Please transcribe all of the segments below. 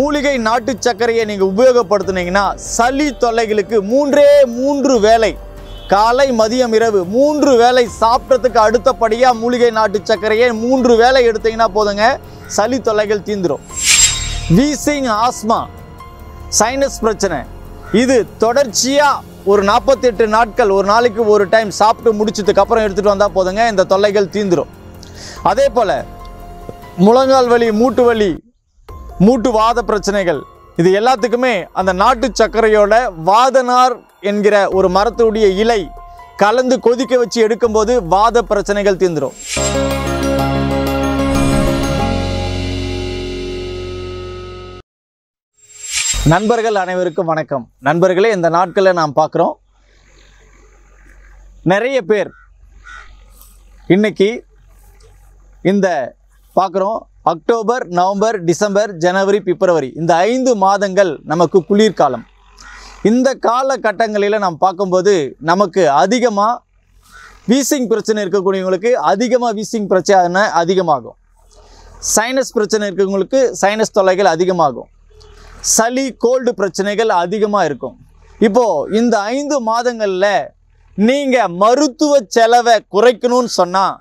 மூலிகை நாட்டு சர்க்கரையை நீங்கள் உபயோகப்படுத்தினீங்கன்னா சளி தொல்லைகளுக்கு மூன்றே மூன்று வேலை காலை மதியம் இரவு மூன்று வேலை சாப்பிட்றதுக்கு அடுத்தபடியாக மூலிகை நாட்டு சர்க்கரையை மூன்று வேலை எடுத்தீங்கன்னா போதுங்க சளி தொல்லைகள் தீந்துடும் வீசிங் ஆஸ்மா சைனஸ் பிரச்சனை இது தொடர்ச்சியாக ஒரு நாற்பத்தெட்டு நாட்கள் ஒரு நாளைக்கு ஒரு டைம் சாப்பிட்டு முடிச்சதுக்கு அப்புறம் எடுத்துகிட்டு வந்தால் போதுங்க இந்த தொல்லைகள் தீந்துடும் அதே போல் முழங்கால் வலி மூட்டு வலி வாத பிரச்சனைகள் இது எல்லாத்துக்குமே அந்த நாட்டு சர்க்கரையோட வாதனார் என்கிற ஒரு மரத்துடைய இலை கலந்து கொதிக்க வச்சு எடுக்கும்போது வாத பிரச்சனைகள் தீர்ந்துடும் நண்பர்கள் அனைவருக்கும் வணக்கம் நண்பர்களே இந்த நாட்களில் நாம் பார்க்குறோம் நிறைய பேர் இன்னைக்கு இந்த பார்க்குறோம் அக்டோபர் நவம்பர் டிசம்பர் ஜனவரி பிப்ரவரி இந்த ஐந்து மாதங்கள் நமக்கு குளிர்காலம் இந்த காலகட்டங்களில் நாம் பார்க்கும்போது நமக்கு அதிகமாக வீசிங் பிரச்சனை இருக்கக்கூடியவங்களுக்கு அதிகமாக வீசிங் பிரச்சனை அதிகமாகும் சைனஸ் பிரச்சனை இருக்கிறவங்களுக்கு சைனஸ் தொல்லைகள் அதிகமாகும் சளி கோல்டு பிரச்சனைகள் அதிகமாக இருக்கும் இப்போது இந்த ஐந்து மாதங்களில் நீங்கள் மருத்துவ செலவை குறைக்கணும்னு சொன்னால்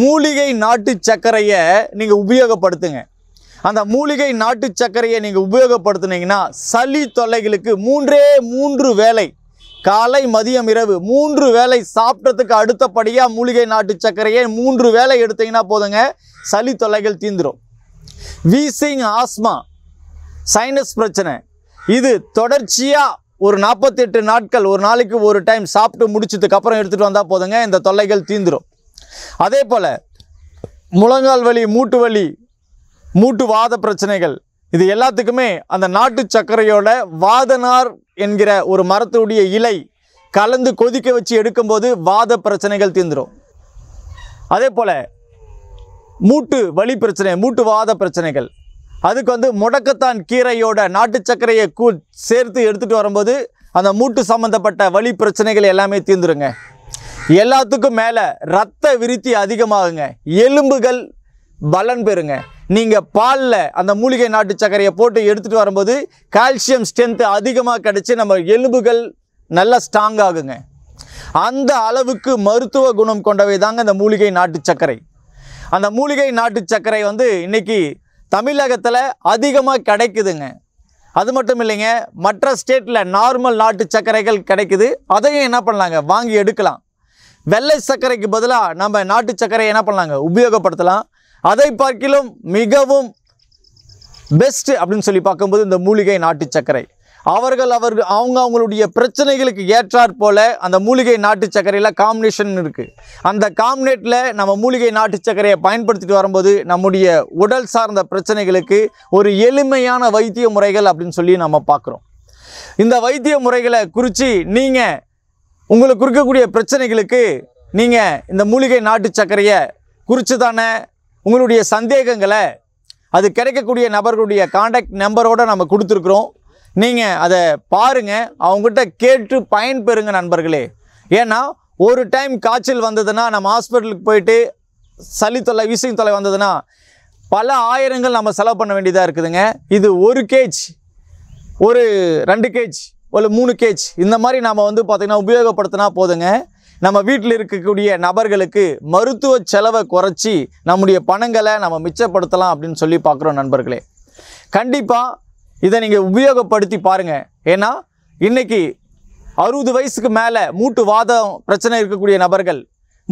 மூலிகை நாட்டு சர்க்கரையை நீங்கள் உபயோகப்படுத்துங்க அந்த மூலிகை நாட்டு சர்க்கரையை நீங்கள் உபயோகப்படுத்துனீங்கன்னா சளி தொல்லைகளுக்கு மூன்றே மூன்று வேலை காலை மதியம் இரவு மூன்று வேலை சாப்பிட்றதுக்கு அடுத்தபடியாக மூலிகை நாட்டு சர்க்கரையை மூன்று வேலை எடுத்தீங்கன்னா போதுங்க சளி தொல்லைகள் தீந்துடும் வீசிங் ஆஸ்மா சைனஸ் பிரச்சனை இது தொடர்ச்சியாக ஒரு நாற்பத்தெட்டு நாட்கள் ஒரு நாளைக்கு ஒரு டைம் சாப்பிட்டு முடிச்சதுக்கப்புறம் எடுத்துகிட்டு வந்தால் போதுங்க இந்த தொல்லைகள் தீந்துடும் அதே போல் முழங்கால் வலி மூட்டு வலி மூட்டு வாத பிரச்சனைகள் இது எல்லாத்துக்குமே அந்த நாட்டு சர்க்கரையோட வாதனார் என்கிற ஒரு மரத்துடைய இலை கலந்து கொதிக்க வச்சு எடுக்கும்போது வாத பிரச்சனைகள் தீந்துடும் அதே போல் மூட்டு வலி பிரச்சனை மூட்டு வாத பிரச்சனைகள் அதுக்கு வந்து முடக்கத்தான் கீரையோட நாட்டு சர்க்கரையை கூ சேர்த்து எடுத்துகிட்டு வரும்போது அந்த மூட்டு சம்மந்தப்பட்ட வலி பிரச்சனைகள் எல்லாமே தீர்ந்துருங்க எல்லாத்துக்கும் மேலே ரத்த விருத்தி அதிகமாகுங்க எலும்புகள் பலன் பெறுங்க நீங்கள் பாலில் அந்த மூலிகை நாட்டு சர்க்கரையை போட்டு எடுத்துகிட்டு வரும்போது கால்சியம் ஸ்ட்ரென்த்து அதிகமாக கிடச்சி நம்ம எலும்புகள் நல்லா ஸ்ட்ராங் ஆகுங்க அந்த அளவுக்கு மருத்துவ குணம் கொண்டவை தாங்க அந்த மூலிகை நாட்டு சர்க்கரை அந்த மூலிகை நாட்டு சர்க்கரை வந்து இன்னைக்கு தமிழகத்தில் அதிகமாக கிடைக்குதுங்க அது மட்டும் இல்லைங்க மற்ற ஸ்டேட்டில் நார்மல் நாட்டு சர்க்கரைகள் கிடைக்குது அதையும் என்ன பண்ணலாங்க வாங்கி எடுக்கலாம் வெள்ளை சர்க்கரைக்கு பதிலாக நம்ம நாட்டு சர்க்கரை என்ன பண்ணலாங்க உபயோகப்படுத்தலாம் அதை பார்க்கிலும் மிகவும் பெஸ்ட்டு அப்படின்னு சொல்லி பார்க்கும்போது இந்த மூலிகை நாட்டு சர்க்கரை அவர்கள் அவர்கள் அவங்க அவங்களுடைய பிரச்சனைகளுக்கு ஏற்றாற் போல் அந்த மூலிகை நாட்டு சர்க்கரையில் காம்பினேஷன் இருக்குது அந்த காம்பினேட்டில் நம்ம மூலிகை நாட்டு சர்க்கரையை பயன்படுத்திட்டு வரும்போது நம்முடைய உடல் சார்ந்த பிரச்சனைகளுக்கு ஒரு எளிமையான வைத்திய முறைகள் அப்படின்னு சொல்லி நம்ம பார்க்குறோம் இந்த வைத்திய முறைகளை குறித்து நீங்கள் உங்களுக்கு இருக்கக்கூடிய பிரச்சனைகளுக்கு நீங்கள் இந்த மூலிகை நாட்டு சர்க்கரையை குறித்து தானே உங்களுடைய சந்தேகங்களை அது கிடைக்கக்கூடிய நபர்களுடைய காண்டாக்ட் நம்பரோடு நம்ம கொடுத்துருக்குறோம் நீங்கள் அதை பாருங்கள் அவங்ககிட்ட கேட்டு பயன்பெறுங்க நண்பர்களே ஏன்னா ஒரு டைம் காய்ச்சல் வந்ததுன்னா நம்ம ஹாஸ்பிட்டலுக்கு போயிட்டு சளி தொலை வீசிங் தொலை வந்ததுன்னா பல ஆயிரங்கள் நம்ம செலவு பண்ண வேண்டியதாக இருக்குதுங்க இது ஒரு கேஜ் ஒரு ரெண்டு கேஜ் ஒரு மூணு கேஜ் இந்த மாதிரி நாம் வந்து பார்த்திங்கன்னா உபயோகப்படுத்தினா போதுங்க நம்ம வீட்டில் இருக்கக்கூடிய நபர்களுக்கு மருத்துவ செலவை குறைச்சி நம்முடைய பணங்களை நம்ம மிச்சப்படுத்தலாம் அப்படின்னு சொல்லி பார்க்குறோம் நண்பர்களே கண்டிப்பாக இதை நீங்கள் உபயோகப்படுத்தி பாருங்கள் ஏன்னா இன்றைக்கி அறுபது வயசுக்கு மேலே மூட்டு வாதம் பிரச்சனை இருக்கக்கூடிய நபர்கள்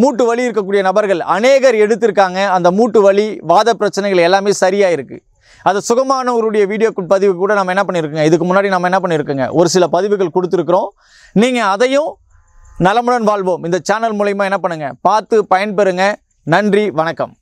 மூட்டு வலி இருக்கக்கூடிய நபர்கள் அநேகர் எடுத்திருக்காங்க அந்த மூட்டு வலி வாத பிரச்சனைகள் எல்லாமே சரியாக இருக்குது அது சுகமானவருடைய வீடியோ பதிவு கூட நம்ம என்ன பண்ணியிருக்கோங்க இதுக்கு முன்னாடி நம்ம என்ன பண்ணியிருக்கோங்க ஒரு சில பதிவுகள் கொடுத்துருக்குறோம் நீங்கள் அதையும் நலமுடன் வாழ்வோம் இந்த சேனல் மூலயமா என்ன பண்ணுங்கள் பார்த்து பயன்பெறுங்க நன்றி வணக்கம்